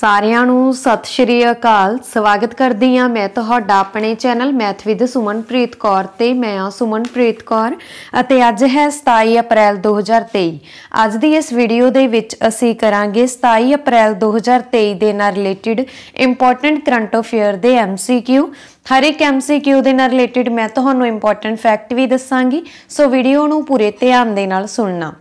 ਸਾਰਿਆਂ ਨੂੰ ਸਤਿ ਸ਼੍ਰੀ ਅਕਾਲ ਸਵਾਗਤ ਕਰਦੀ ਆ ਮੈਂ ਤੁਹਾਡਾ ਆਪਣੇ channel math with Sumanpreet Kaur ਤੇ ਮੈਂ ਆ ਸੁਮਨਪ੍ਰੀਤ ਕੌਰ ਅਤੇ ਅੱਜ ਹੈ 27 ਅਪ੍ਰੈਲ 2023 ਅੱਜ ਦੀ ਇਸ ਵੀਡੀਓ ਦੇ ਵਿੱਚ ਅਸੀਂ ਕਰਾਂਗੇ 27 ਅਪ੍ਰੈਲ 2023 ਦੇ ਨਾਲ ਰਿਲੇਟਡ ਇੰਪੋਰਟੈਂਟ ਕਰੰਟ ਅਫੇਅਰ ਦੇ ਐਮਸੀਕਿਊ ਹਰ ਇੱਕ ਐਮਸੀਕਿਊ ਦੇ ਨਾਲ ਰਿਲੇਟਡ ਮੈਂ ਤੁਹਾਨੂੰ ਇੰਪੋਰਟੈਂਟ ਫੈਕਟ ਵੀ ਦੱਸਾਂਗੀ ਸੋ ਵੀਡੀਓ ਨੂੰ ਪੂਰੇ ਧਿਆਨ ਦੇ ਨਾਲ ਸੁਣਨਾ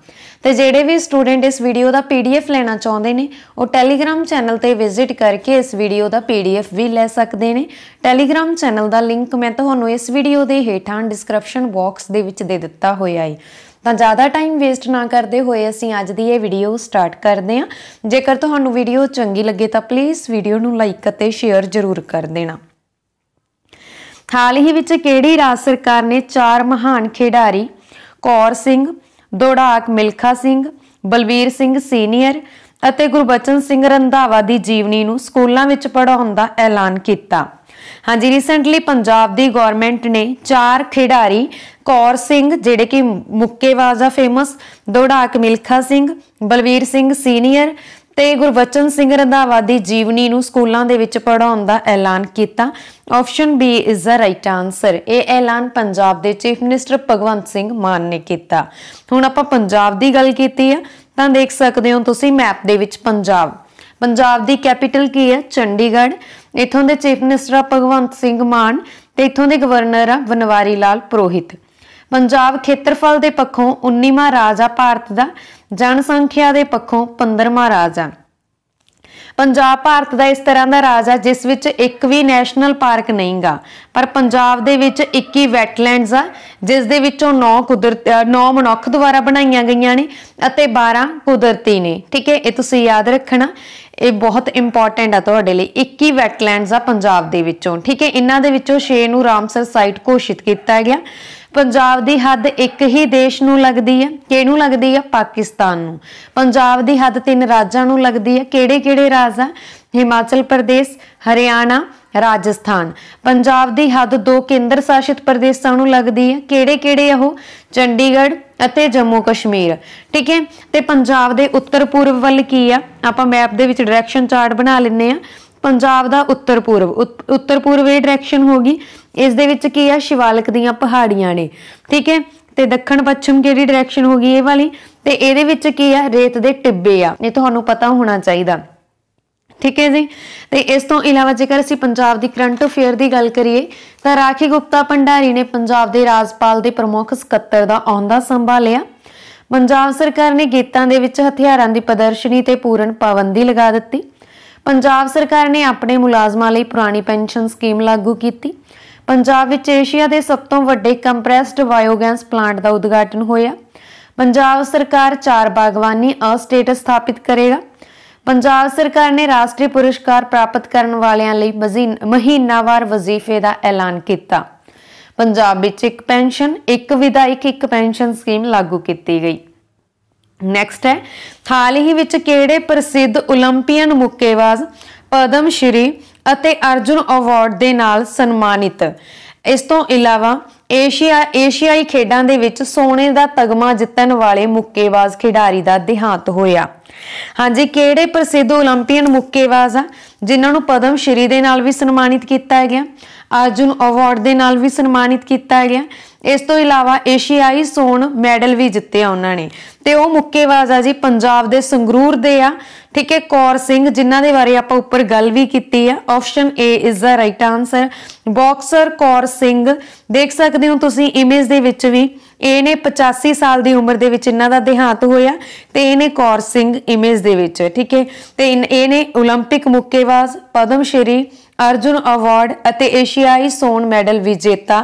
ਤੇ ਜਿਹੜੇ ਵੀ ਸਟੂਡੈਂਟ ਇਸ ਵੀਡੀਓ ਦਾ ਪੀਡੀਐਫ ਲੈਣਾ ਚਾਹੁੰਦੇ ਨੇ ਉਹ ਟੈਲੀਗ੍ਰam ਚੈਨਲ ਤੇ ਵਿਜ਼ਿਟ ਕਰਕੇ ਇਸ ਵੀਡੀਓ ਦਾ ਪੀਡੀਐਫ ਵੀ ਲੈ ਸਕਦੇ ਨੇ ਟੈਲੀਗ੍ਰam ਚੈਨਲ ਦਾ ਲਿੰਕ ਮੈਂ ਤੁਹਾਨੂੰ ਇਸ ਵੀਡੀਓ ਦੇ ਹੇਠਾਂ ਡਿਸਕ੍ਰਿਪਸ਼ਨ ਬਾਕਸ ਦੇ ਵਿੱਚ ਦੇ ਦਿੱਤਾ ਹੋਇਆ ਹੈ ਤਾਂ ਜ਼ਿਆਦਾ ਟਾਈਮ ਵੇਸਟ ਨਾ ਕਰਦੇ ਹੋਏ ਅਸੀਂ ਅੱਜ ਦੀ ਇਹ ਵੀਡੀਓ ਸਟਾਰਟ ਕਰਦੇ ਹਾਂ ਜੇਕਰ ਤੁਹਾਨੂੰ ਵੀਡੀਓ ਚੰਗੀ ਲੱਗੇ ਤਾਂ ਪਲੀਜ਼ ਵੀਡੀਓ ਨੂੰ ਲਾਈਕ ਅਤੇ ਸ਼ੇਅਰ ਜ਼ਰੂਰ ਕਰ ਦੇਣਾ ਹਾਲ ਹੀ ਵਿੱਚ ਕਿਹੜੀ ਰਾਜ ਸਰਕਾਰ ਨੇ ਚਾਰ ਮਹਾਨ ਖਿਡਾਰੀ ਕੌਰ ਸਿੰਘ ਦੋੜਾਕ ਮਿਲਖਾ ਸਿੰਘ ਬਲਵੀਰ ਸਿੰਘ ਸੀਨੀਅਰ ਅਤੇ ਗੁਰਬਚਨ ਸਿੰਘ ਰੰਧਾਵਾ ਦੀ ਜੀਵਨੀ ਨੂੰ ਸਕੂਲਾਂ ਵਿੱਚ ਪੜਾਉਣ ਦਾ ਐਲਾਨ ਕੀਤਾ ਹਾਂਜੀ ਰੀਸੈਂਟਲੀ ਪੰਜਾਬ ਦੀ ਗਵਰਨਮੈਂਟ ਨੇ ਚਾਰ ਖਿਡਾਰੀ ਕੌਰ ਸਿੰਘ ਜਿਹੜੇ ਕਿ ਮੁੱਕੇਬਾਜ਼ ਆ ਫੇਮਸ ਦੋੜਾਕ ਮਿਲਖਾ ਸਿੰਘ ਬਲਵੀਰ ਸਿੰਘ ਸੀਨੀਅਰ ਤੇ ਗੁਰਵਚਨ ਸਿੰਘ ਰੰਧਾਵਾ ਦੀ ਜੀਵਨੀ ਨੂੰ ਸਕੂਲਾਂ ਦੇ ਵਿੱਚ ਪੜਾਉਣ ਦਾ ਐਲਾਨ ਕੀਤਾ option B is the right answer ਇਹ ਐਲਾਨ ਪੰਜਾਬ ਦੇ ਚੀਫ ਮਿਨਿਸਟਰ ਭਗਵੰਤ ਸਿੰਘ ਮਾਨ ਨੇ ਕੀਤਾ ਹੁਣ ਆਪਾਂ ਪੰਜਾਬ ਦੀ ਗੱਲ ਕੀਤੀ ਆ ਤਾਂ ਦੇਖ ਸਕਦੇ ਹੋ ਤੁਸੀਂ ਮੈਪ ਦੇ ਵਿੱਚ ਪੰਜਾਬ ਪੰਜਾਬ ਦੀ ਕੈਪੀਟਲ ਕੀ ਹੈ ਚੰਡੀਗੜ੍ਹ ਇਥੋਂ ਦੇ ਚੀਫ ਮਿਨਿਸਟਰ ਭਗਵੰਤ ਸਿੰਘ ਮਾਨ ਤੇ ਇਥੋਂ ਦੇ ਗਵਰਨਰ ਆ ਬਨਵਾਰੀ ਲਾਲ ਪ੍ਰੋਹਿਤ ਪੰਜਾਬ ਖੇਤਰਫਲ ਦੇ ਪੱਖੋਂ 19ਵਾਂ ਰਾਜ ਆ ਭਾਰਤ ਦਾ ਜਨਸੰਖਿਆ ਦੇ ਪੱਖੋਂ 15ਵਾਂ ਰਾਜ ਆ ਪੰਜਾਬ ਭਾਰਤ ਦਾ ਇਸ ਤਰ੍ਹਾਂ ਦਾ ਰਾਜ ਆ ਜਿਸ ਵਿੱਚ ਇੱਕ ਵੀ ਨੈਸ਼ਨਲ ਪਾਰਕ ਨਹੀਂਗਾ ਪਰ ਪੰਜਾਬ ਦੇ ਵਿੱਚ 21 ਵੈਟਲੈਂਡਸ ਆ ਜਿਸ ਦੇ ਵਿੱਚੋਂ 9 ਕੁਦਰਤ 9 ਮਨੁੱਖ ਦੁਆਰਾ ਬਣਾਈਆਂ ਗਈਆਂ ਨੇ ਅਤੇ 12 ਕੁਦਰਤੀ ਨੇ ਠੀਕ ਹੈ ਇਹ ਤੁਸੀਂ ਯਾਦ ਰੱਖਣਾ ਇਹ ਬਹੁਤ ਇੰਪੋਰਟੈਂਟ ਆ ਤੁਹਾਡੇ ਲਈ 21 ਵੈਟਲੈਂਡਸ ਆ ਪੰਜਾਬ ਦੇ ਵਿੱਚੋਂ ਠੀਕ ਹੈ ਇਹਨਾਂ ਦੇ ਵਿੱਚੋਂ 6 ਨੂੰ ਰਾਮਸਰ ਸਾਈਟ ਘੋਸ਼ਿਤ ਕੀਤਾ ਗਿਆ ਪੰਜਾਬ ਦੀ ਹੱਦ ਇੱਕ ਹੀ ਦੇਸ਼ ਨੂੰ ਲੱਗਦੀ ਹੈ ਕਿਹਨੂੰ ਲੱਗਦੀ ਹੈ ਪਾਕਿਸਤਾਨ ਨੂੰ ਪੰਜਾਬ ਦੀ ਹੱਦ ਤਿੰਨ ਰਾਜਾਂ ਨੂੰ ਲੱਗਦੀ ਹੈ ਕਿਹੜੇ-ਕਿਹੜੇ ਰਾਜ ਆ ਹਿਮਾਚਲ ਪ੍ਰਦੇਸ਼ ਹਰਿਆਣਾ ਰਾਜਸਥਾਨ ਪੰਜਾਬ ਦੀ ਹੱਦ ਦੋ ਕੇਂਦਰ ਸ਼ਾਸਿਤ ਪ੍ਰਦੇਸ਼ਾਂ ਨੂੰ ਲੱਗਦੀ ਹੈ ਕਿਹੜੇ-ਕਿਹੜੇ ਆ ਉਹ ਚੰਡੀਗੜ੍ਹ ਅਤੇ ਜੰਮੂ ਕਸ਼ਮੀਰ ਠੀਕ ਹੈ ਤੇ ਪੰਜਾਬ ਦੇ ਉੱਤਰ ਪੂਰਬ ਵੱਲ ਕੀ ਆ ਆਪਾਂ ਮੈਪ ਦੇ ਵਿੱਚ ਡਾਇਰੈਕਸ਼ਨ ਚਾਰਟ ਬਣਾ ਲੈਨੇ ਆ ਪੰਜਾਬ ਦਾ ਉੱਤਰ ਪੂਰਬ ਉੱਤਰ ਪੂਰਬ ਇਹ ਡਾਇਰੈਕਸ਼ਨ ਹੋਗੀ ਇਸ ਦੇ ਵਿੱਚ ਕੀ ਆ ਸ਼ਿਵਾਲਿਕ ਦੀਆਂ ਪਹਾੜੀਆਂ ਨੇ ਠੀਕ ਹੈ ਤੇ ਦੱਖਣ ਪੱਛਮ ਕਿਹੜੀ ਡਾਇਰੈਕਸ਼ਨ ਹੋਗੀ ਇਹ ਵਾਲੀ ਤੇ ਇਹਦੇ ਵਿੱਚ ਕੀ ਆ ਰੇਤ ਦੇ ਟਿੱਬੇ ਆ ਇਹ ਤੁਹਾਨੂੰ ਪਤਾ ਹੋਣਾ ਚਾਹੀਦਾ ਠੀਕ ਹੈ ਜੀ ਤੇ ਇਸ ਤੋਂ ਇਲਾਵਾ ਜੇਕਰ ਅਸੀਂ ਪੰਜਾਬ ਦੀ ਕਰੰਟ ਅਫੇਅਰ ਦੀ ਗੱਲ ਕਰੀਏ ਤਾਂ ਰਾਖੀ ਗੁਪਤਾ ਭੰਡਾਰੀ ਨੇ ਪੰਜਾਬ ਦੇ ਰਾਜਪਾਲ ਦੇ ਪ੍ਰਮੁੱਖ ਸਕੱਤਰ ਦਾ ਅਹੁਦਾ ਸੰਭਾਲਿਆ ਪੰਜਾਬ ਸਰਕਾਰ ਨੇ ਗੀਤਾਂ ਦੇ ਵਿੱਚ ਹਥਿਆਰਾਂ ਦੀ ਪ੍ਰਦਰਸ਼ਨੀ ਤੇ ਪੂਰਨ ਪਾਬੰਦੀ ਲਗਾ ਦਿੱਤੀ ਪੰਜਾਬ ਸਰਕਾਰ ਨੇ ਆਪਣੇ ਮੁਲਾਜ਼ਮਾਂ ਲਈ ਪੁਰਾਣੀ ਪੈਨਸ਼ਨ ਸਕੀਮ ਲਾਗੂ ਕੀਤੀ ਪੰਜਾਬ ਵਿੱਚ ਏਸ਼ੀਆ ਦੇ ਸਭ ਤੋਂ ਵੱਡੇ ਕੰਪਰੈਸਡ ਬਾਇਓਗੈਸ ਪਲਾਂਟ ਦਾ ਉਦਘਾਟਨ ਹੋਇਆ ਪੰਜਾਬ ਸਰਕਾਰ ਚਾਰ ਬਾਗਵਾਨੀ ਅਸਟੇਟ ਸਥਾਪਿਤ ਕਰੇਗਾ ਪੰਜਾਬ ਸਰਕਾਰ ਨੇ ਰਾਸ਼ਟਰੀ ਪੁਰਸਕਾਰ ਪ੍ਰਾਪਤ ਕਰਨ ਵਾਲਿਆਂ ਲਈ ਮਹੀਨਾਵਾਰ ਵਜ਼ੀਫੇ ਦਾ ਐਲਾਨ ਕੀਤਾ ਪੰਜਾਬ ਵਿੱਚ ਇੱਕ ਪੈਨਸ਼ਨ ਇੱਕ ਵਿਧਾਇਕ ਇੱਕ ਪੈਨਸ਼ਨ ਸਕੀਮ ਲਾਗੂ ਕੀਤੀ ਗਈ ਨੈਕਸਟ ਹੈ ਹਾਲ ਹੀ ਵਿੱਚ ਕਿਹੜੇ ਪ੍ਰਸਿੱਧ 올림픽ੀਅਨ ਮੁੱਕੇਬਾਜ਼ ਪਦਮ ਸ਼੍ਰੀ ਅਤੇ ਅਰਜੁਨ ਅਵਾਰਡ ਦੇ ਨਾਲ ਸਨਮਾਨਿਤ ਇਸ ਤੋਂ ਇਲਾਵਾ ਏਸ਼ੀਆ ਏਸ਼ੀਆਈ ਖੇਡਾਂ ਦੇ ਵਿੱਚ ਸੋਨੇ ਦਾ ਤਗਮਾ ਜਿੱਤਣ ਵਾਲੇ ਮੁੱਕੇਬਾਜ਼ ਖਿਡਾਰੀ ਦਾ ਦਿਹਾਂਤ ਹੋਇਆ ਹਾਂਜੀ ਕਿਹੜੇ ਪ੍ਰਸਿੱਧ 올림픽ੀਅਨ ਮੁੱਕੇਬਾਜ਼ ਆ ਜਿਨ੍ਹਾਂ ਨੂੰ ਪਦਮ ਸ਼੍ਰੀ ਦੇ ਨਾਲ ਵੀ ਸਨਮਾਨਿਤ ਕੀਤਾ ਗਿਆ ਅਰਜੁਨ ਅਵਾਰਡ ਦੇ ਨਾਲ ਵੀ ਸਨਮਾਨਿਤ ਕੀਤਾ ਗਿਆ ਇਸ ਤੋਂ ਇਲਾਵਾ ਏਸ਼ੀਆਈ ਸੋਨ ਮੈਡਲ ਵੀ ਜਿੱਤਿਆ ਉਹਨਾਂ ਨੇ ਤੇ ਉਹ ਮੁੱਕੇਬਾਜ਼ ਆ ਜੀ ਪੰਜਾਬ ਦੇ ਸੰਗਰੂਰ ਦੇ ਆ ਠੀਕ ਹੈ ਕੌਰ ਸਿੰਘ ਜਿਨ੍ਹਾਂ ਦੇ ਬਾਰੇ ਆਪਾਂ ਉੱਪਰ ਗੱਲ ਵੀ ਕੀਤੀ ਆ option A is the right answer boxer Kaur Singh ਦੇਖ ਸਕਦੇ ਹੋ ਤੁਸੀਂ ਇਮੇਜ ਦੇ ਵਿੱਚ ਵੀ ਇਹ ਨੇ 85 ਸਾਲ ਦੀ ਉਮਰ ਦੇ ਵਿੱਚ ਇਹਨਾਂ ਦਾ ਦੇਹਾਂਤ ਹੋਇਆ ਤੇ ਇਹ ਨੇ ਕੌਰ ਸਿੰਘ ਇਮੇਜ ਦੇ ਵਿੱਚ ਠੀਕ ਹੈ ਤੇ ਇਹ ਨੇ 올림픽 ਮੁੱਕੇਬਾਜ਼ ਪਦਮ ਸ਼੍ਰੀ ਅਰਜੁਨ ਅਵਾਰਡ ਅਤੇ ਏਸ਼ੀਆਈ ਸੋਨ ਮੈਡਲ ਵਿਜੇਤਾ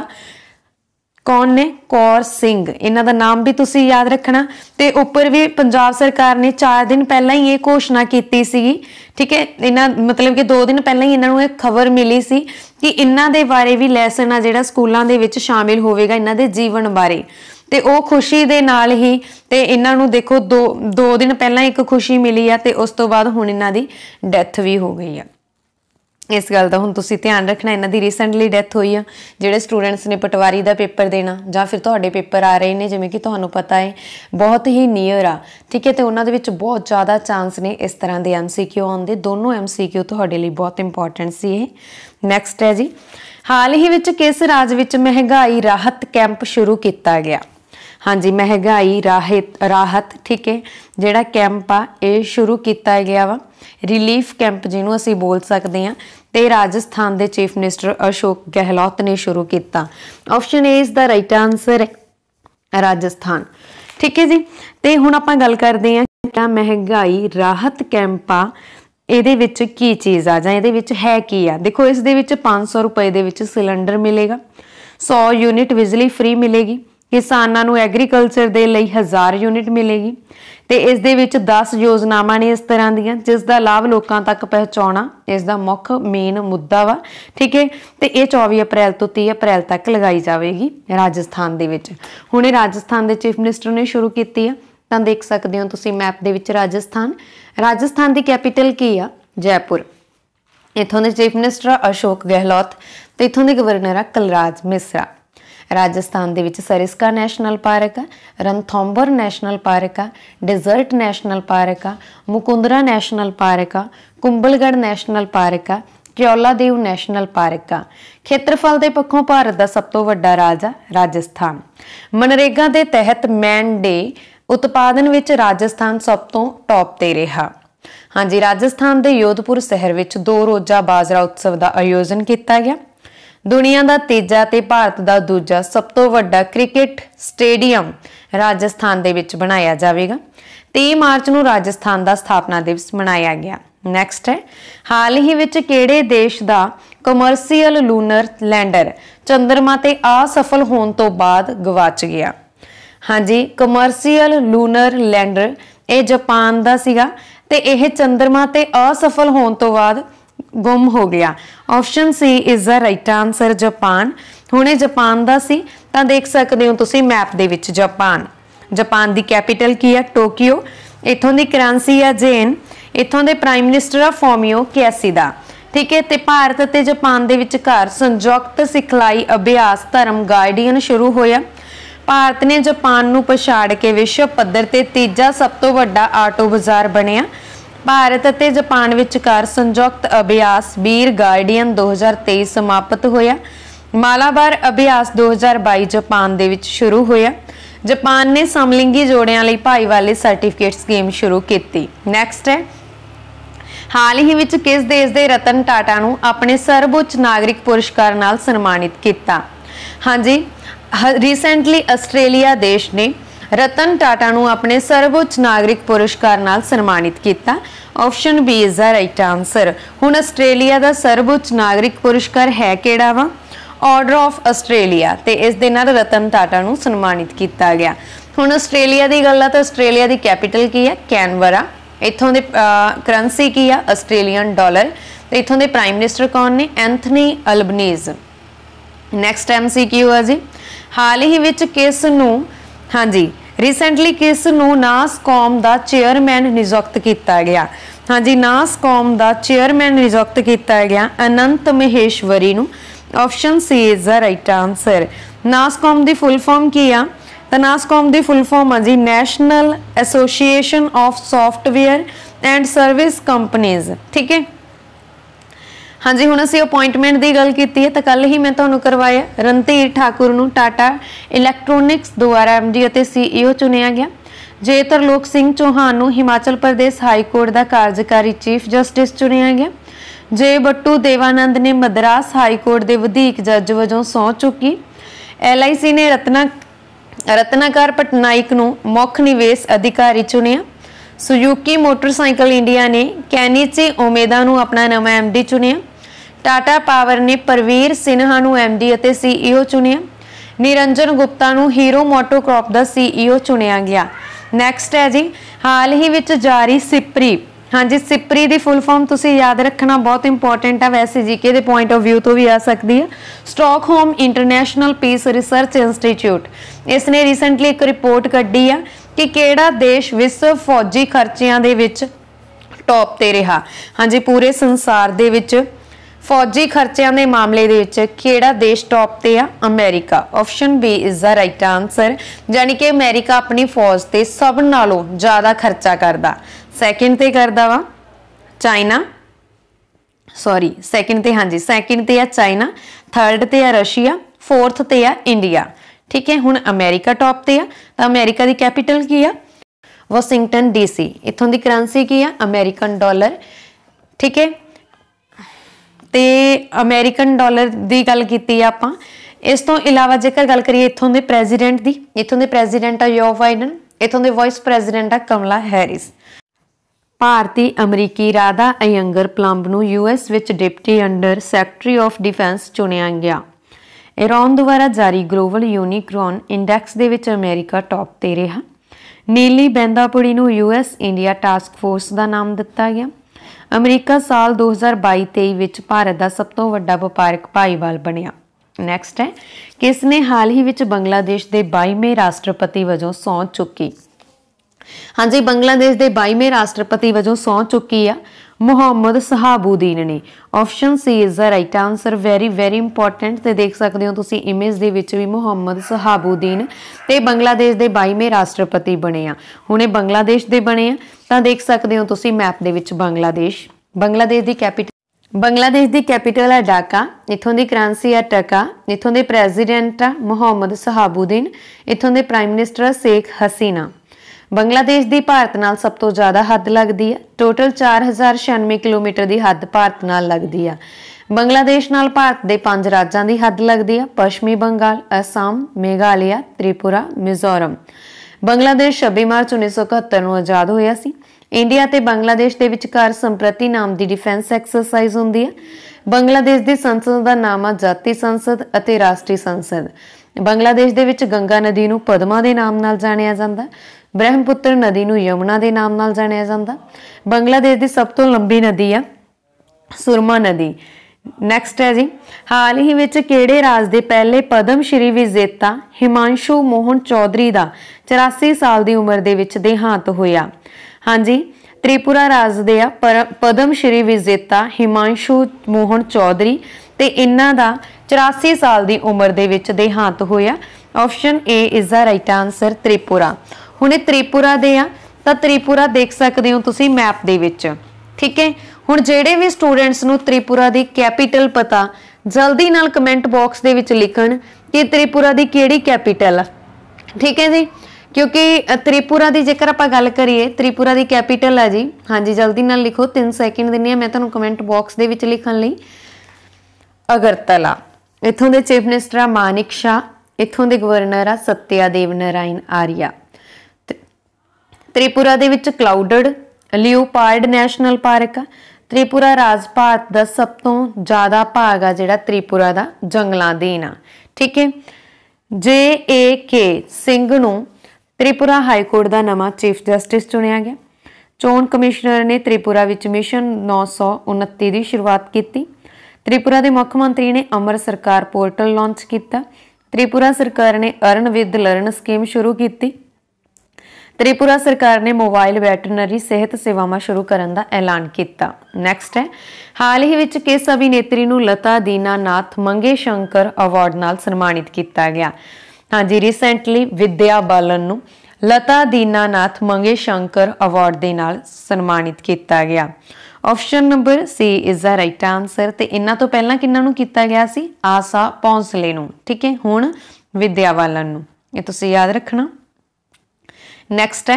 ਕੌਣ ਨੇ ਕੌਰ ਸਿੰਘ ਇਹਨਾਂ ਦਾ ਨਾਮ ਵੀ ਤੁਸੀਂ ਯਾਦ ਰੱਖਣਾ ਤੇ ਉੱਪਰ ਵੀ ਪੰਜਾਬ ਸਰਕਾਰ ਨੇ 4 ਦਿਨ ਪਹਿਲਾਂ ਹੀ ਇਹ ਘੋਸ਼ਣਾ ਕੀਤੀ ਸੀ ਠੀਕ ਹੈ ਇਹਨਾਂ ਮਤਲਬ ਕਿ 2 ਦਿਨ ਪਹਿਲਾਂ ਹੀ ਇਹਨਾਂ ਨੂੰ ਇਹ ਖਬਰ ਮਿਲੀ ਸੀ ਕਿ ਇਹਨਾਂ ਦੇ ਬਾਰੇ ਵੀ ਲੈਸਨ ਆ ਜਿਹੜਾ ਸਕੂਲਾਂ ਦੇ ਵਿੱਚ ਸ਼ਾਮਿਲ ਹੋਵੇਗਾ ਇਹਨਾਂ ਦੇ ਜੀਵਨ ਬਾਰੇ ਤੇ ਉਹ ਖੁਸ਼ੀ ਦੇ ਨਾਲ ਹੀ ਤੇ ਇਹਨਾਂ ਨੂੰ ਦੇਖੋ 2 2 ਦਿਨ ਪਹਿਲਾਂ ਇੱਕ ਖੁਸ਼ੀ ਮਿਲੀ ਆ ਤੇ ਉਸ ਤੋਂ ਬਾਅਦ ਹੁਣ ਇਹਨਾਂ ਦੀ ਡੈਥ ਵੀ ਹੋ ਗਈ ਆ ਇਸ ਗੱਲ ਦਾ ਹੁਣ ਤੁਸੀਂ ਧਿਆਨ ਰੱਖਣਾ ਇਹਨਾਂ ਦੀ ਰੀਸੈਂਟਲੀ ਡੈਥ ਹੋਈ ਆ ਜਿਹੜੇ ਸਟੂਡੈਂਟਸ ਨੇ ਪਟਵਾਰੀ ਦਾ ਪੇਪਰ ਦੇਣਾ ਜਾਂ ਫਿਰ ਤੁਹਾਡੇ ਪੇਪਰ ਆ ਰਹੇ ਨੇ ਜਿਵੇਂ ਕਿ ਤੁਹਾਨੂੰ ਪਤਾ ਹੈ ਬਹੁਤ ਹੀ ਨੀਅਰ ਆ ਠੀਕ ਹੈ ਤੇ ਉਹਨਾਂ ਦੇ ਵਿੱਚ ਬਹੁਤ ਜ਼ਿਆਦਾ ਚਾਂਸ ਨੇ ਇਸ ਤਰ੍ਹਾਂ ਦੇ ਐਮਸੀਕਿਊ ਆਉਣ ਦੇ ਦੋਨੋਂ ਐਮਸੀਕਿਊ ਤੁਹਾਡੇ ਲਈ ਬਹੁਤ ਇੰਪੋਰਟੈਂਟ ਸੀ ਇਹ ਨੈਕਸਟ ਹੈ ਜੀ ਹਾਲ ਹੀ ਵਿੱਚ ਕਿਸ ਰਾਜ ਵਿੱਚ ਮਹਿੰਗਾਈ ਰਾਹਤ ਕੈਂਪ ਸ਼ੁਰੂ ਕੀਤਾ ਗਿਆ ਹਾਂਜੀ ਮਹਿੰਗਾਈ ਰਾਹਤ ਰਾਹਤ ਠੀਕ ਹੈ ਜਿਹੜਾ ਕੈਂਪ ਆ ਇਹ ਸ਼ੁਰੂ ਕੀਤਾ ਗਿਆ ਵਾ ਰਿਲੀਫ ਕੈਂਪ ਜਿਹਨੂੰ ਅਸੀਂ ਬੋਲ ਸਕਦੇ ਆ ਤੇ ਰਾਜਸਥਾਨ ਦੇ ਚੀਫ ਮਿਨਿਸਟਰ ਅਸ਼ੋਕ ਗਹਿਲੋਤ ਨੇ ਸ਼ੁਰੂ ਕੀਤਾ option A is the right answer Rajasthan ਠੀਕ ਹੈ ਜੀ ਤੇ ਹੁਣ ਆਪਾਂ ਗੱਲ ਕਰਦੇ ਆ ਤਾਂ ਮਹਿੰਗਾਈ ਰਾਹਤ ਕੈਂਪ ਆ ਇਹਦੇ ਵਿੱਚ ਕੀ ਚੀਜ਼ ਆ ਜਾਂ ਇਹਦੇ ਵਿੱਚ ਹੈ ਕੀ ਆ ਦੇਖੋ ਇਸ ਦੇ ਵਿੱਚ 500 ਰੁਪਏ ਦੇ ਵਿੱਚ ਸਿਲੰਡਰ ਮਿਲੇਗਾ 100 ਯੂਨਿਟ ਬਿਜਲੀ ਫ੍ਰੀ ਮਿਲੇਗੀ ਕਿਸਾਨਾਂ ਨੂੰ ਐਗਰੀਕਲਚਰ ਦੇ ਲਈ 1000 ਯੂਨਿਟ ਮਿਲੇਗੀ ਤੇ ਇਸ ਦੇ ਵਿੱਚ 10 ਯੋਜਨਾਵਾਂ ਨੇ ਇਸ ਤਰ੍ਹਾਂ ਦੀਆਂ ਜਿਸ ਦਾ ਲਾਭ ਲੋਕਾਂ ਤੱਕ ਪਹੁੰਚਾਉਣਾ ਇਸ ਦਾ ਮੁੱਖ ਮੇਨ ਮੁੱਦਾ ਵਾ ਠੀਕ ਹੈ ਤੇ ਇਹ 24 ਅਪ੍ਰੈਲ ਤੋਂ 30 ਅਪ੍ਰੈਲ ਤੱਕ ਲਗਾਈ ਜਾਵੇਗੀ ਰਾਜਸਥਾਨ ਦੇ ਵਿੱਚ ਹੁਣ ਇਹ ਰਾਜਸਥਾਨ ਦੇ ਚੀਫ ਮਿਨਿਸਟਰ ਨੇ ਸ਼ੁਰੂ ਕੀਤੀ ਆ ਤਾਂ ਦੇਖ ਸਕਦੇ ਹੋ ਤੁਸੀਂ ਮੈਪ ਦੇ ਵਿੱਚ ਰਾਜਸਥਾਨ ਰਾਜਸਥਾਨ ਦੀ ਕੈਪੀਟਲ ਕੀ ਆ ਜੈਪੁਰ ਇਥੋਂ ਦੇ ਚੀਫ ਮਿਨਿਸਟਰ ਅਸ਼ੋਕ ਗਹਿਲੋਤ ਤੇ ਇਥੋਂ ਦੇ ਗਵਰਨਰ ਆ ਕਲਰਾਜ ਮਿਸਰਾ ਰਾਜਸਥਾਨ ਦੇ ਵਿੱਚ ਸਰਿਸਕਾ ਨੈਸ਼ਨਲ ਪਾਰਕ ਆ ਨੈਸ਼ਨਲ ਪਾਰਕ ਆ desert national park Mukundra national park Kumbhalgarh national park ਆ ਦੇਵ ਨੈਸ਼ਨਲ ਪਾਰਕ ਆ ਖੇਤਰਫਲ ਦੇ ਪੱਖੋਂ ਭਾਰਤ ਦਾ ਸਭ ਤੋਂ ਵੱਡਾ ਰਾਜ ਆ ਰਾਜਸਥਾਨ ਮਨਰੇਗਾ ਦੇ ਤਹਿਤ ਮੈਨ ਡੇ ਉਤਪਾਦਨ ਵਿੱਚ ਰਾਜਸਥਾਨ ਸਭ ਤੋਂ ਟੌਪ ਤੇ ਰਿਹਾ ਹਾਂਜੀ ਰਾਜਸਥਾਨ ਦੇ ਯੋਧਪੁਰ ਸ਼ਹਿਰ ਵਿੱਚ ਦੋ ਰੋਜ਼ਾ ਬਾਜਰਾ ਉਤਸਵ ਦਾ ਆਯੋਜਨ ਕੀਤਾ ਗਿਆ ਦੁਨੀਆ ਦਾ ਤੀਜਾ ਤੇ ਭਾਰਤ ਦਾ ਦੂਜਾ ਸਭ ਤੋਂ ਵੱਡਾ ਕ੍ਰਿਕਟ ਸਟੇਡੀਅਮ ਰਾਜਸਥਾਨ ਦੇ ਵਿੱਚ ਬਣਾਇਆ ਜਾਵੇਗਾ 23 ਮਾਰਚ ਨੂੰ ਰਾਜਸਥਾਨ ਦਾ ਸਥਾਪਨਾ ਦਿਵਸ ਮਨਾਇਆ ਗਿਆ ਨੈਕਸਟ ਹੈ ਹਾਲ ਹੀ ਵਿੱਚ ਕਿਹੜੇ ਦੇਸ਼ ਦਾ ਕਮਰਸ਼ੀਅਲ ਲੂਨਰ ਲੈਂਡਰ ਚੰਦਰਮਾ ਤੇ ਅਸਫਲ ਹੋਣ ਤੋਂ ਬਾਅਦ ਗਵਾਚ ਗਿਆ ਹਾਂਜੀ ਕਮਰਸ਼ੀਅਲ ਲੂਨਰ ਲੈਂਡਰ ਇਹ ਜਾਪਾਨ ਦਾ ਸੀਗਾ ਤੇ ਇਹ ਚੰਦਰਮਾ ਤੇ ਅਸਫਲ ਹੋਣ ਤੋਂ ਬਾਅਦ ਗੁੰਮ ਹੋ ਗਿਆ option C is the right answer Japan ਹੁਣੇ ਜਾਪਾਨ ਦਾ ਸੀ ਤਾਂ ਦੇਖ ਸਕਦੇ ਹੋ ਤੁਸੀਂ ਮੈਪ ਦੇ ਵਿੱਚ ਜਾਪਾਨ ਜਾਪਾਨ ਦੀ ਕੈਪੀਟਲ ਕੀ ਹੈ ਟੋਕੀਓ ਇਥੋਂ ਦੀ ਕਰੰਸੀ ਹੈ ਜੇਨ ਇਥੋਂ ਦੇ ਪ੍ਰਾਈਮ ਮਿਨਿਸਟਰ ਆ ਫੋਮੀਓ ਦਾ ਠੀਕ ਹੈ ਤੇ ਭਾਰਤ ਤੇ ਜਾਪਾਨ ਦੇ ਵਿੱਚ ਘਰ ਸੰਯੁਕਤ ਸਿਖਲਾਈ ਅਭਿਆਸ ਧਰਮ ਗਾਰਡੀਅਨ ਸ਼ੁਰੂ ਹੋਇਆ ਭਾਰਤ ਨੇ ਜਾਪਾਨ ਨੂੰ ਪਛਾੜ ਕੇ ਵਿਸ਼ਵ ਪੱਧਰ ਤੇ ਤੀਜਾ ਸਭ ਤੋਂ ਵੱਡਾ ਆਟੋ ਬਾਜ਼ਾਰ ਬਣਿਆ ਭਾਰਤ ਅਤੇ ਜਾਪਾਨ ਵਿਚਕਾਰ ਸੰਯੁਕਤ ਅਭਿਆਸ ਬੀਰ ਗਾਰਡੀਅਨ 2023 ਸਮਾਪਤ ਹੋਇਆ ਮਾਲਾਬਾਰ ਅਭਿਆਸ 2022 ਜਾਪਾਨ ਦੇ ਵਿੱਚ ਸ਼ੁਰੂ ਹੋਇਆ ਜਾਪਾਨ ਨੇ ਸਮਲਿੰਗੀ ਜੋੜਿਆਂ ਲਈ ਭਾਈ ਵਾਲੇ ਸਰਟੀਫਿਕੇਟ ਸਕੀਮ ਸ਼ੁਰੂ ਕੀਤੀ ਨੈਕਸਟ ਹੈ ਹਾਲ ਹੀ ਵਿੱਚ ਕਿਸ ਦੇਸ਼ ਦੇ ਰਤਨ ਟਾਟਾ ਨੂੰ ਆਪਣੇ ਸਰਵਉੱਚ ਨਾਗਰਿਕ ਪੁਰਸਕਾਰ ਨਾਲ ਸਨਮਾਨਿਤ ਕੀਤਾ ਹਾਂਜੀ ਰੀਸੈਂਟਲੀ ਆਸਟ੍ਰੇਲੀਆ ਦੇਸ਼ ਨੇ ਰਤਨ ਟਾਟਾ ਨੂੰ ਆਪਣੇ ਸਰਵਉੱਚ ਨਾਗਰਿਕ ਪੁਰਸਕਾਰ ਨਾਲ ਸਨਮਾਨਿਤ ਕੀਤਾ option B is the right answer ਹੁਣ ਆਸਟ੍ਰੇਲੀਆ ਦਾ ਸਰਵਉੱਚ ਨਾਗਰਿਕ ਪੁਰਸਕਾਰ ਹੈ ਕਿਹੜਾ ਵਾ ਆਰਡਰ ਆਫ ਆਸਟ੍ਰੇਲੀਆ ਤੇ ਇਸ ਦੇ ਨਾਲ ਰਤਨ ਟਾਟਾ ਨੂੰ ਸਨਮਾਨਿਤ ਕੀਤਾ ਗਿਆ ਹੁਣ ਆਸਟ੍ਰੇਲੀਆ ਦੀ ਗੱਲ ਆ ਤਾਂ ਆਸਟ੍ਰੇਲੀਆ ਦੀ ਕੈਪੀਟਲ ਕੀ ਹੈ ਕੈਨਵਰਾ ਇੱਥੋਂ ਦੇ ਕਰੰਸੀ ਕੀ ਆ ਆਸਟ੍ਰੇਲੀਅਨ ਡਾਲਰ ਤੇ ਇੱਥੋਂ ਦੇ ਪ੍ਰਾਈਮ ਮਿਨਿਸਟਰ ਕੌਣ ਨੇ ਐਂਥਨੀ ਅਲਬਨੀਜ਼ ਨੈਕਸਟ ਐਮਸੀਕਿਊ ਆ ਜੀ ਹਾਲ ਹੀ ਵਿੱਚ ਕਿਸ ਨੂੰ ਹਾਂਜੀ ਰੀਸੈਂਟਲੀ ਕਿਸ ਨੂੰ ਨਾਸਕਾਮ ਦਾ ਚੇਅਰਮੈਨ ਨਿਯੁਕਤ ਕੀਤਾ ਗਿਆ ਹਾਂਜੀ ਨਾਸਕਾਮ ਦਾ ਚੇਅਰਮੈਨ ਨਿਯੁਕਤ ਕੀਤਾ ਗਿਆ ਅਨੰਤ ਮਹੇਸ਼ਵਰੀ ਨੂੰ option C is the right answer NASSCOM ਦੀ ਫੁੱਲ ਫਾਰਮ ਕੀ ਆ ਤਾਂ ਨਾਸਕਾਮ ਦੀ ਫੁੱਲ ਫਾਰਮ ਆ ਜੀ national association of software and service ਕੰਪਨੀਆਂ ਠੀਕ ਹੈ ਹਾਂਜੀ ਹੁਣ ਅਸੀਂ ਅਪਾਇੰਟਮੈਂਟ ਦੀ ਗੱਲ ਕੀਤੀ ਹੈ ਤਾਂ ਕੱਲ ਹੀ ਮੈਂ ਤੁਹਾਨੂੰ ਕਰਵਾਇਆ ਰਣਧੀਰ ਠਾਕੁਰ ਨੂੰ ਟਾਟਾ ਇਲੈਕਟ੍ਰੋਨਿਕਸ ਦੁਆਰਾ ਐਮਡੀ ਅਤੇ ਸੀਈਓ e ਚੁਣਿਆ ਗਿਆ ਜੇਤਰ ਲੋਕ ਸਿੰਘ ਚੋਹਾਨ ਨੂੰ ਹਿਮਾਚਲ ਪ੍ਰਦੇਸ਼ ਹਾਈ ਕੋਰਟ ਦਾ ਕਾਰਜਕਾਰੀ ਚੀਫ ਜਸਟਿਸ ਚੁਣਿਆ ਗਿਆ ਜੇ ਬੱਟੂ ਦੇਵਾਨੰਦ ਨੇ ਮਦਰਾਸ ਹਾਈ ਕੋਰਟ ਦੇ ਵਧੀਕ ਜੱਜ ਵਜੋਂ ਸੌ ਚੁੱਕੀ ਐਲਆਈਸੀ ਨੇ ਰਤਨਾ ਰਤਨਾਕਰ ਪਟਨਾਇਕ ਨੂੰ ਮੁੱਖ ਨਿਵੇਸ਼ ਅਧਿਕਾਰੀ ਚੁਣਿਆ ਸੁਯੂਕੀ ਮੋਟਰਸਾਈਕਲ ਇੰਡੀਆ ਨੇ ਕੈਨੀਚੀ ਉਮੇਦਾ ਨੂੰ ਆਪਣਾ ਨਵਾਂ ਐਮਡੀ ਚੁਣਿਆ ਟਾਟਾ ਪਾਵਰ ਨੇ ਪਰਵੀਰ ਸਿਨਹਾ ਨੂੰ ਐਮਡੀ ਅਤੇ ਸੀਈਓ e ਚੁਣਿਆ ਨਿਰੰਜਨ ਗੁਪਤਾ ਨੂੰ ਹੀਰੋ ਮੋਟੋਕ੍ਰੌਪ ਦਾ ਸੀਈਓ e ਚੁਣਿਆ ਗਿਆ ਨੈਕਸਟ ਹੈ ਜੀ ਹਾਲ ਹੀ ਵਿੱਚ ਜਾਰੀ ਸਿਪਰੀ ਹਾਂਜੀ ਸਿਪਰੀ ਦੀ ਫੁੱਲ ਫਾਰਮ ਤੁਸੀਂ ਯਾਦ ਰੱਖਣਾ ਬਹੁਤ ਇੰਪੋਰਟੈਂਟ ਹੈ ਵੈਸੇ ਜੀਕੇ ਦੇ ਪੁਆਇੰਟ ਆਫ ਵਿਊ ਤੋਂ ਵੀ ਆ ਸਕਦੀ ਹੈ Stockholm international peace research institute ਇਸ ਨੇ ਰੀਸੈਂਟਲੀ ਇੱਕ ਰਿਪੋਰਟ ਕੱਢੀ ਆ ਕਿ ਕਿਹੜਾ ਦੇਸ਼ ਵਿਸ਼ਵ ਫੌਜੀ ਖਰਚਿਆਂ ਦੇ ਵਿੱਚ ਟੌਪ ਤੇ ਰਿਹਾ ਹਾਂਜੀ ਪੂਰੇ ਸੰਸਾਰ ਦੇ ਵਿੱਚ ਫੌਜੀ ਖਰਚਿਆਂ ਦੇ ਮਾਮਲੇ ਦੇ ਵਿੱਚ ਕਿਹੜਾ ਦੇਸ਼ ਟੌਪ ਤੇ ਆ America option B is the right answer ਯਾਨੀ ਕਿ ਅਮਰੀਕਾ ਆਪਣੀ ਫੌਜ ਤੇ ਸਭ ਨਾਲੋਂ ਜ਼ਿਆਦਾ ਖਰਚਾ ਕਰਦਾ ਸੈਕਿੰਡ ਤੇ ਕਰਦਾ ਵਾ ਚਾਈਨਾ ਸੌਰੀ ਸੈਕਿੰਡ ਤੇ ਹਾਂਜੀ ਸੈਕਿੰਡ ਤੇ ਆ ਚਾਈਨਾ ਥਰਡ ਤੇ ਆ ਰਸ਼ੀਆ ਫੋਰਥ ਤੇ ਆ ਇੰਡੀਆ ਠੀਕ ਹੈ ਹੁਣ ਅਮਰੀਕਾ ਟੌਪ ਤੇ ਆ ਤਾਂ ਅਮਰੀਕਾ ਦੀ ਕੈਪੀਟਲ ਕੀ ਆ ਵਾਸ਼ਿੰਗਟਨ ਡੀਸੀ ਇਥੋਂ ਦੀ ਕਰੰਸੀ ਕੀ ਆ ਅਮਰੀਕਨ ਡਾਲਰ ਠੀਕ ਹੈ ਤੇ ਅਮਰੀਕਨ ਡਾਲਰ ਦੀ ਗੱਲ ਕੀਤੀ ਆ ਆਪਾਂ ਇਸ ਤੋਂ ਇਲਾਵਾ ਜੇਕਰ ਗੱਲ ਕਰੀਏ ਇਥੋਂ ਦੇ ਪ੍ਰੈਜ਼ੀਡੈਂਟ ਦੀ ਇਥੋਂ ਦੇ ਪ੍ਰੈਜ਼ੀਡੈਂਟ ਆ ਜੋ ਬਾਈਡਨ ਇਥੋਂ ਦੇ ਵਾਈਸ ਪ੍ਰੈਜ਼ੀਡੈਂਟ ਆ ਕਮਲਾ ਹੈਰਿਸ ਭਾਰਤੀ ਅਮਰੀਕੀ ਰਾਧਾ ਅਯੰਗਰ ਪਲੰਬ ਨੂੰ ਯੂਐਸ ਵਿੱਚ deputy under secretary of defence ਚੁਣਿਆ ਗਿਆ ਇਰਾਨ ਦੁਆਰਾ ਜਾਰੀ ਗਲੋਬਲ ਯੂਨੀਕ੍ਰੋਨ ਇੰਡੈਕਸ ਦੇ ਵਿੱਚ ਅਮਰੀਕਾ ਟੌਪ ਤੇ ਰਿਹਾ ਨੀਲੀ ਬੈਂਦਾਪੁੜੀ ਨੂੰ ਯੂਐਸ ਇੰਡੀਆ ਟਾਸਕ ਫੋਰਸ ਦਾ ਨਾਮ ਦਿੱਤਾ ਗਿਆ ਅਮਰੀਕਾ ਸਾਲ 2022-23 ਵਿੱਚ ਭਾਰਤ ਦਾ ਸਭ ਤੋਂ ਵੱਡਾ ਵਪਾਰਕ ਭਾਈਵਾਲ ਬਣਿਆ ਨੈਕਸਟ ਹੈ ਕਿਸ ਨੇ ਹਾਲ ਹੀ ਵਿੱਚ ਬੰਗਲਾਦੇਸ਼ ਦੇ 22ਵੇਂ ਰਾਸ਼ਟਰਪਤੀ ਵਜੋਂ ਸੌਂ ਚੁੱਕੀ ਹਾਂਜੀ ਬੰਗਲਾਦੇਸ਼ ਦੇ 22ਵੇਂ ਰਾਸ਼ਟਰਪਤੀ ਵਜੋਂ ਸੌਂ ਚੁੱਕੀ ਆ ਮੁਹੰਮਦ ਸਹਾਬੂਦੀਨ ਨੇ option C is the right answer very very important ਤੇ ਦੇਖ ਸਕਦੇ ਹੋ ਤੁਸੀਂ ਇਮੇਜ ਦੇ ਵਿੱਚ ਵੀ ਮੁਹੰਮਦ ਸਹਾਬੂਦੀਨ ਤੇ ਬੰਗਲਾਦੇਸ਼ ਦੇ 22ਵੇਂ ਰਾਸ਼ਟਰਪਤੀ ਬਣੇ ਆ ਹੁਣੇ ਬੰਗਲਾਦੇਸ਼ ਦੇ ਬਣੇ ਆ ਤਾਂ ਦੇਖ ਸਕਦੇ ਹੋ ਤੁਸੀਂ ਮੈਪ ਦੇ ਵਿੱਚ ਬੰਗਲਾਦੇਸ਼ ਬੰਗਲਾਦੇਸ਼ ਦੀ ਕੈਪੀਟਲ ਬੰਗਲਾਦੇਸ਼ ਦੀ ਕੈਪੀਟਲ ਹੈ ਢਾਕਾ ਇਥੋਂ ਦੀ ਕਰੰਸੀ ਹੈ ਟਕਾ ਇਥੋਂ ਦੇ ਪ੍ਰੈਜ਼ੀਡੈਂਟ ਆ ਮੁਹੰਮਦ ਸਹਾਬੂਦੀਨ ਇਥੋਂ ਦੇ ਪ੍ਰਾਈਮ ਮਿਨਿਸਟਰ ਸ਼ੇਖ ਹਸੀਨਾ ਬੰਗਲਾਦੇਸ਼ ਦੀ ਭਾਰਤ ਨਾਲ ਸਭ ਤੋਂ ਜ਼ਿਆਦਾ ਹੱਦ ਲੱਗਦੀ ਹੈ ਟੋਟਲ 4096 ਕਿਲੋਮੀਟਰ ਦੀ ਹੱਦ ਭਾਰਤ ਨਾਲ ਲੱਗਦੀ ਆ ਬੰਗਲਾਦੇਸ਼ ਨਾਲ ਭਾਰਤ ਦੇ ਪੰਜ ਰਾਜਾਂ ਦੀ ਹੱਦ ਲੱਗਦੀ ਆ ਪੱਛਮੀ ਬੰਗਾਲ ਅਸਾਮ ਮੇਘਾਲਿਆ ਤ੍ਰਿਪੁਰਾ ਮਿਜ਼ੋਰਮ ਬੰਗਲਾਦੇਸ਼ 26 ਮਾਰਚ 1971 ਨੂੰ ਆਜ਼ਾਦ ਹੋਇਆ ਸੀ ਇੰਡੀਆ ਤੇ ਬੰਗਲਾਦੇਸ਼ ਦੇ ਵਿਚਕਾਰ ਸੰਪ੍ਰਤੀ ਨਾਮ ਦੀ ਡਿਫੈਂਸ ਐਕਸਰਸਾਈਜ਼ ਹੁੰਦੀ ਹੈ ਬੰਗਲਾਦੇਸ਼ ਦੀ ਸੰਸਦ ਦਾ ਨਾਮ ਆ ਜਾਤੀ ਸੰਸਦ ਅਤੇ ਰਾਸ਼ਟਰੀ ਸੰਸਦ ਬੰਗਲਾਦੇਸ਼ ਦੇ ਵਿੱਚ ਗੰਗਾ ਨਦੀ ਨੂੰ ਪਦਮਾ ਦੇ ਨਾਮ ਨਾਲ ਜਾਣਿਆ ਜਾਂਦਾ ਬ੍ਰਹਮਪੁੱਤਰ ਨਦੀ ਨੂੰ ਯਮੁਨਾ ਦੇ ਨਾਮ ਨਾਲ ਜਾਣਿਆ ਜਾਂਦਾ ਬੰਗਲਾਦੇਸ਼ ਦੀ ਸਭ ਤੋਂ ਲੰਬੀ ਨਦੀ ਆ ਸੁਰਮਾ ਨਦੀ ਨੈਕਸਟ ਹੈ ਜੀ ਹਾਲ ਹੀ ਵਿੱਚ ਕਿਹੜੇ ਰਾਜ ਦੇ ਪਹਿਲੇ ਪਦਮ ਸ਼੍ਰੀ ਵਿਜੇਤਾ ਹਿਮਾਂਸ਼ੂ ਮੋਹਨ ਚੌਧਰੀ ਦਾ 84 ਸਾਲ ਦੀ ਉਮਰ ਦੇ ਵਿੱਚ ਦੇਹਾਂਤ ਹੋਇਆ ਹਾਂਜੀ ਤ੍ਰਿਪੁਰਾ ਰਾਜ ਦੇ ਆ ਪਦਮ ਸ਼੍ਰੀ ਵਿਜੇਤਾ ਹਿਮਾਂਸ਼ੂ ਮੋਹਨ ਚੌਧਰੀ ਤੇ ਇਹਨਾਂ ਦਾ 84 ਸਾਲ ਦੀ ਉਮਰ ਦੇ ਵਿੱਚ ਦੇਹਾਂਤ ਹੋਇਆ option A is the right answer Tripura ਹੁਣ ਇਹ ਤ੍ਰਿਪੁਰਾ ਦੇ ਆ ਤਾਂ ਤ੍ਰਿਪੁਰਾ ਦੇਖ ਸਕਦੇ ਹੋ ਤੁਸੀਂ ਮੈਪ ਦੇ ਵਿੱਚ ਠੀਕ ਹੈ ਹੁਣ ਜਿਹੜੇ ਵੀ ਸਟੂਡੈਂਟਸ ਨੂੰ ਤ੍ਰਿਪੁਰਾ ਦੀ ਕੈਪੀਟਲ ਪਤਾ ਜਲਦੀ ਨਾਲ ਕਮੈਂਟ ਬਾਕਸ ਦੇ ਵਿੱਚ ਲਿਖਣ ਕਿ ਤ੍ਰਿਪੁਰਾ ਦੀ ਕਿਹੜੀ ਕੈਪੀਟਲ ਹੈ ਠੀਕ ਹੈ ਜੀ ਕਿਉਂਕਿ ਤ੍ਰਿਪੁਰਾ ਦੀ ਜੇਕਰ ਆਪਾਂ ਗੱਲ ਕਰੀਏ ਤ੍ਰਿਪੁਰਾ ਦੀ ਕੈਪੀਟਲ ਹੈ ਜੀ ਹਾਂਜੀ ਜਲਦੀ ਨਾਲ ਲਿਖੋ 3 ਸੈਕਿੰਡ ਦਿੰਨੀ ਆ ਮੈਂ ਤੁਹਾਨੂੰ ਕਮੈਂਟ ਬਾਕਸ ਦੇ ਵਿੱਚ ਲਿਖਣ ਲਈ ਅਗਰਤਲਾ ਇਥੋਂ ਦੇ ਚੀਫ ਮਿਨਿਸਟਰ ਆ ਮਾਨਿਕ ਸ਼ਾ ਇਥੋਂ ਦੇ ਗਵਰਨਰ ਆ ਸਤਿਆ ਦੇਵ ਨਰਾਇਣ ਆਰੀਆ ਤ੍ਰਿਪੁਰਾ ਦੇ ਵਿੱਚ ਕਲਾਉਡਡ ਲਿਓਪਾਰਡ ਨੈਸ਼ਨਲ ਪਾਰਕ ਆ ਤ੍ਰਿਪੁਰਾ ਰਾਜ ਦਾ ਸਭ ਤੋਂ ਜ਼ਿਆਦਾ ਭਾਗ ਆ ਜਿਹੜਾ ਤ੍ਰਿਪੁਰਾ ਦਾ ਜੰਗਲਾਂ ਦੇ ਨਾਲ ਠੀਕ ਹੈ ਜੇ ਏ ਕੇ ਸਿੰਘ ਨੂੰ ਤ੍ਰਿਪੁਰਾ ਹਾਈ ਕੋਰਟ ਦਾ ਨਵਾਂ ਚੀਫ ਜਸਟਿਸ ਚੁਣਿਆ ਗਿਆ ਚੋਣ ਕਮਿਸ਼ਨਰ ਨੇ ਤ੍ਰਿਪੁਰਾ ਵਿੱਚ ਮਿਸ਼ਨ 929 ਦੀ ਸ਼ੁਰੂਆਤ ਕੀਤੀ ਤ੍ਰਿਪੁਰਾ ਦੇ ਮੁੱਖ ਮੰਤਰੀ ਨੇ ਅਮਰ ਸਰਕਾਰ ਪੋਰਟਲ ਲਾਂਚ ਕੀਤਾ ਤ੍ਰਿਪੁਰਾ ਸਰਕਾਰ ਨੇ ਅਰਨ ਵਿਦ ਲਰਨ ਸਕੀਮ ਸ਼ੁਰੂ ਕੀਤੀ ਤ੍ਰਿਪੁਰਾ ਸਰਕਾਰ ਨੇ ਮੋਬਾਈਲ ਵੈਟਰਨਰੀ ਸਿਹਤ ਸੇਵਾਵਾਂ ਸ਼ੁਰੂ ਕਰਨ ਦਾ ਐਲਾਨ ਕੀਤਾ ਨੈਕਸਟ ਹੈ ਹਾਲ ਹੀ ਵਿੱਚ ਕਿਸ ਅਭਿਨੇਤਰੀ ਨੂੰ ਲਤਾ ਨਾਥ ਮੰਗੇ ਸ਼ੰਕਰ ਅਵਾਰਡ ਨਾਲ ਸਨਮਾਨਿਤ ਕੀਤਾ ਗਿਆ ਹਾਂਜੀ ਰੀਸੈਂਟਲੀ ਵਿਦਿਆ ਬਾਲਨ ਨੂੰ ਲਤਾ ਨਾਥ ਮੰਗੇ ਸ਼ੰਕਰ ਅਵਾਰਡ ਦੇ ਨਾਲ ਸਨਮਾਨਿਤ ਕੀਤਾ ਗਿਆ option number C is the right answer ਤੇ ਇਹਨਾਂ ਤੋਂ ਪਹਿਲਾਂ ਕਿੰਨਾਂ ਨੂੰ ਕੀਤਾ ਗਿਆ ਸੀ ਆਸਾ ਪੌਂਸਲੇ ਨੂੰ ਠੀਕ ਹੈ ਹੁਣ ਵਿਦਿਆਵਾਲਨ ਨੂੰ ਇਹ ਤੁਸੀਂ ਯਾਦ ਰੱਖਣਾ ਨੈਕਸਟ ਹੈ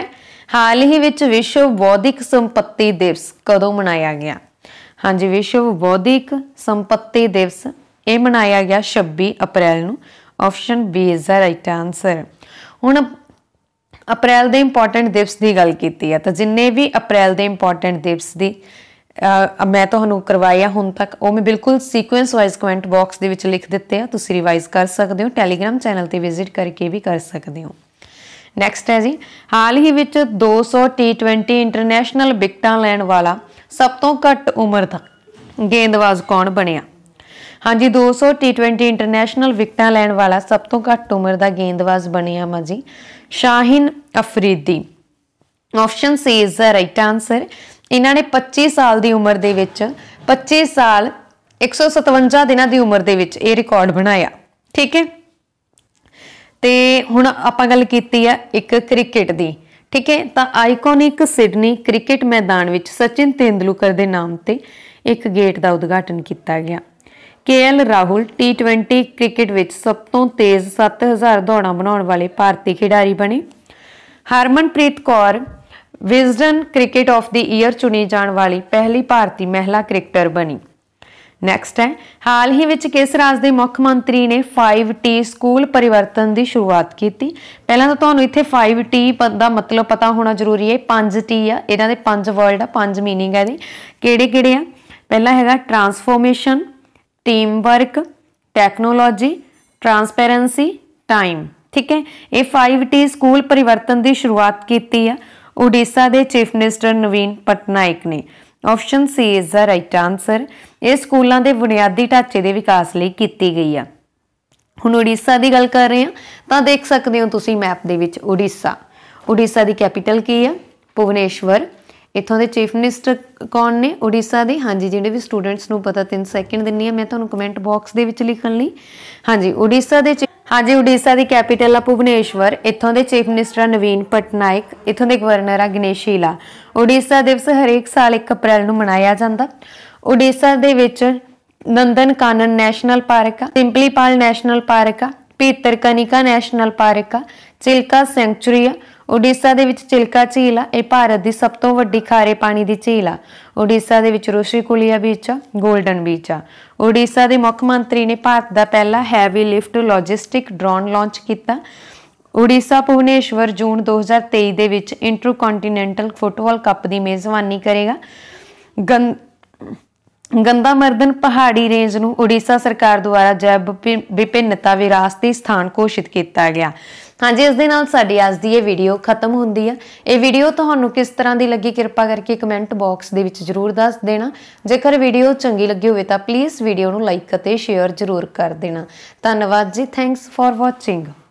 ਹਾਲ ਹੀ ਵਿੱਚ ਵਿਸ਼ਵ ਬੌਧਿਕ ਸੰਪਤੀ ਦਿਵਸ ਕਦੋਂ ਮਨਾਇਆ ਗਿਆ ਹਾਂਜੀ ਵਿਸ਼ਵ ਬੌਧਿਕ ਸੰਪਤੀ ਦਿਵਸ ਇਹ ਮਨਾਇਆ ਗਿਆ 26 ਅਪ੍ਰੈਲ ਨੂੰ option B is the right answer ਹੁਣ ਅਪ੍ਰੈਲ ਦੇ ਇੰਪੋਰਟੈਂਟ ਦਿਵਸ ਦੀ ਗੱਲ ਕੀਤੀ ਹੈ ਤਾਂ ਜਿੰਨੇ ਵੀ ਅਪ੍ਰੈਲ ਦੇ ਇੰਪੋਰਟੈਂਟ ਦਿਵਸ ਦੀ ਮੈਂ ਤੁਹਾਨੂੰ ਕਰਵਾਇਆ ਹੁਣ ਤੱਕ ਉਹ ਮੈਂ ਬਿਲਕੁਲ ਸੀਕੁਐਂਸ ਵਾਈਜ਼ ਕਮੈਂਟ ਬਾਕਸ ਦੇ ਵਿੱਚ ਲਿਖ ਦਿੱਤੇ ਆ ਤੁਸੀਂ ਰਿਵਾਈਜ਼ ਕਰ ਸਕਦੇ ਹੋ ਟੈਲੀਗ੍ਰam ਚੈਨਲ ਤੇ ਵਿਜ਼ਿਟ ਕਰਕੇ ਵੀ ਕਰ ਸਕਦੇ ਹੋ ਨੈਕਸਟ ਹੈ ਜੀ ਹਾਲ ਹੀ ਵਿੱਚ 200 T20 ਇੰਟਰਨੈਸ਼ਨਲ ਵਿਕਟਾਂ ਲੈਣ ਵਾਲਾ ਸਭ ਤੋਂ ਘੱਟ ਉਮਰ ਦਾ ਗੇਂਦਬਾਜ਼ ਕੌਣ ਬਣਿਆ ਹਾਂਜੀ 200 T20 ਇੰਟਰਨੈਸ਼ਨਲ ਵਿਕਟਾਂ ਲੈਣ ਵਾਲਾ ਸਭ ਤੋਂ ਘੱਟ ਉਮਰ ਦਾ ਗੇਂਦਬਾਜ਼ ਬਣਿਆ ਮਾਜੀ Shaheen Afridi option C is the right answer ਇਹਨਾਂ ਨੇ 25 ਸਾਲ ਦੀ ਉਮਰ ਦੇ ਵਿੱਚ 25 ਸਾਲ 157 ਦਿਨਾਂ ਦੀ ਉਮਰ ਦੇ ਵਿੱਚ ਇਹ ਰਿਕਾਰਡ ਬਣਾਇਆ ਠੀਕ ਹੈ ਤੇ ਹੁਣ ਆਪਾਂ ਗੱਲ ਕੀਤੀ ਹੈ ਇੱਕ ਕ੍ਰਿਕਟ ਦੀ ਠੀਕ ਹੈ ਤਾਂ ਆਈਕੋਨਿਕ ਸਿਡਨੀ ਕ੍ਰਿਕਟ ਮੈਦਾਨ ਵਿੱਚ ਸਚਿਨ ਤੇਂਦੁਲਕਰ ਦੇ ਨਾਮ ਤੇ ਇੱਕ ਗੇਟ ਦਾ ਉਦਘਾਟਨ ਕੀਤਾ ਗਿਆ ਕੇਐਲ ਰਾਹੁਲ T20 ਕ੍ਰਿਕਟ ਵਿੱਚ ਸਭ ਤੋਂ ਤੇਜ਼ 7000 ਦੌੜਾਂ ਬਣਾਉਣ ਵਾਲੇ ਭਾਰਤੀ ਖਿਡਾਰੀ ਬਣੇ Harmanpreet Kaur Wisden cricket of the year ਚੁਣੀ ਜਾਣ ਵਾਲੀ ਪਹਿਲੀ ਭਾਰਤੀ ਮਹਿਲਾ ਕ੍ਰਿਕਟਰ ਬਣੀ ਨੈਕਸਟ ਹੈ ਹਾਲ ਹੀ ਵਿੱਚ ਕਿਸ ਰਾਜ ਦੇ ਮੁੱਖ ਮੰਤਰੀ ਨੇ 5T ਸਕੂਲ ਪਰਿਵਰਤਨ ਦੀ ਸ਼ੁਰੂਆਤ ਕੀਤੀ ਪਹਿਲਾਂ ਤਾਂ ਤੁਹਾਨੂੰ ਇੱਥੇ 5T ਦਾ ਮਤਲਬ ਪਤਾ ਹੋਣਾ ਜ਼ਰੂਰੀ ਹੈ 5T ਆ ਇਹਨਾਂ ਦੇ 5 ਵਰਡ ਆ 5 ਮੀਨਿੰਗ ਆ ਇਹਦੇ ਕਿਹੜੇ ਕਿਹੜੇ ਆ ਪਹਿਲਾ ਹੈਗਾ transformation team work technology transparency time ਠੀਕ ਹੈ ਇਹ 5T ਸਕੂਲ ਪਰਿਵਰਤਨ ਦੀ ਸ਼ੁਰੂਆਤ ਕੀਤੀ ਆ ਉੜੀਸਾ ਦੇ ਚੀਫ ਮਿਨਿਸਟਰ ਨਵੀਨ ਪਟਨਾਇਕ ਨੇ option C is the right answer ਇਹ ਸਕੂਲਾਂ ਦੇ ਬੁਨਿਆਦੀ ਢਾਂਚੇ ਦੇ ਵਿਕਾਸ ਲਈ ਕੀਤੀ ਗਈ ਆ ਹੁਣ ਉੜੀਸਾ ਦੀ ਗੱਲ ਕਰ ਰਹੇ ਹਾਂ ਤਾਂ ਦੇਖ ਸਕਦੇ ਹੋ ਤੁਸੀਂ ਮੈਪ ਦੇ ਵਿੱਚ ਉੜੀਸਾ ਉੜੀਸਾ ਦੀ ਕੈਪੀਟਲ ਕੀ ਆ ਭੁਵਨੇਸ਼ਵਰ ਇਥੋਂ ਦੇ ਚੀਫ ਮਿਨਿਸਟਰ ਕੌਣ ਨੇ ਉੜੀਸਾ ਦੇ ਹਾਂਜੀ ਜਿਹੜੇ ਵੀ ਸਟੂਡੈਂਟਸ ਨੂੰ ਪਤਾ 3 ਸੈਕਿੰਡ ਦਿੰਨੀ ਆ ਮੈਂ ਤੁਹਾਨੂੰ ਕਮੈਂਟ ਬਾਕਸ ਦੇ ਵਿੱਚ ਲਿਖਣ ਲਈ ਹਾਂਜੀ ਉੜੀਸਾ ਦੇ ਅੱਜ ਉੜੀਸਾ ਦੀ ਕੈਪੀਟਲ ਆ ਭੁਵਨੇਸ਼ਵਰ ਇੱਥੋਂ ਦੇ ਚੀਫ ਮਿਨਿਸਟਰ ਨਵੀਨ ਪਟਨਾਇਕ ਇੱਥੋਂ ਦੇ ਗਵਰਨਰ ਆ ਗਨੇਸ਼ੀਲਾ ਉਡੀਸਾ ਉੜੀਸਾ ਦਿਵਸ ਹਰੇਕ ਸਾਲ 1 ਅਪ੍ਰੈਲ ਨੂੰ ਮਨਾਇਆ ਜਾਂਦਾ ਉੜੀਸਾ ਦੇ ਵਿੱਚ ਨੰਦਨ ਕਾਨਨ ਨੈਸ਼ਨਲ ਪਾਰਕ ਆ ਸਿੰਪਲੀਪਾਲ ਨੈਸ਼ਨਲ ਪਾਰਕ ਆ ਪੀਤਰ ਕਨਿਕਾ ਨੈਸ਼ਨਲ ਪਾਰਕ ਆ ਚਿਲਕਾ ਸੈਂਕਚੂਰੀ ਆ ਓਡੀਸ਼ਾ ਦੇ ਵਿੱਚ ਚਿਲਕਾ ਝੀਲ ਆ ਇਹ ਭਾਰਤ ਦੀ ਸਭ ਤੋਂ ਵੱਡੀ ਖਾਰੇ ਪਾਣੀ ਦੀ ਝੀਲ ਆ ਓਡੀਸ਼ਾ ਦੇ ਵਿੱਚ ਰੋਸ਼ੀਕੁਲੀਆ ਬੀਚ ਆ 골ਡਨ ਬੀਚ ਆ ਓਡੀਸ਼ਾ ਦੇ ਮੁੱਖ ਮੰਤਰੀ ਨੇ ਭਾਰਤ ਦਾ ਪਹਿਲਾ heavy lift logistic drone launch ਕੀਤਾ ਉੜੀਸਾ ਭੁਵਨੇਸ਼ਵਰ ਜੂਨ 2023 ਦੇ ਵਿੱਚ ਇੰਟਰ ਕੰਟੀਨੈਂਟਲ ਫੁੱਟਬਾਲ ਕੱਪ ਦੀ ਮੇਜ਼ਬਾਨੀ ਕਰੇਗਾ ਗੰਦਾ ਮਰਦਨ ਪਹਾੜੀ ਰੇਂਜ ਨੂੰ ਉੜੀਸਾ ਸਰਕਾਰ ਦੁਆਰਾ ਜੈਵ ਵਿਭਿੰਨਤਾ ਵਿਰਾਸਤੀ ਸਥਾਨ ਘੋਸ਼ਿਤ ਕੀਤਾ ਗਿਆ ਹਾਂਜੀ ਇਸ ਦੇ ਨਾਲ ਸਾਡੀ ਅੱਜ ਦੀ ਇਹ ਵੀਡੀਓ ਖਤਮ ਹੁੰਦੀ ਆ ਇਹ ਵੀਡੀਓ ਤੁਹਾਨੂੰ ਕਿਸ ਤਰ੍ਹਾਂ ਦੀ ਲੱਗੀ ਕਿਰਪਾ ਕਰਕੇ ਕਮੈਂਟ ਬਾਕਸ ਦੇ ਵਿੱਚ ਜਰੂਰ ਦੱਸ ਦੇਣਾ ਜੇਕਰ ਵੀਡੀਓ ਚੰਗੀ ਲੱਗੀ ਹੋਵੇ ਤਾਂ ਪਲੀਜ਼ ਵੀਡੀਓ ਨੂੰ ਲਾਈਕ ਅਤੇ ਸ਼ੇਅਰ ਜਰੂਰ ਕਰ ਦੇਣਾ ਧੰਨਵਾਦ ਜੀ ਥੈਂਕਸ ਫਾਰ ਵਾਚਿੰਗ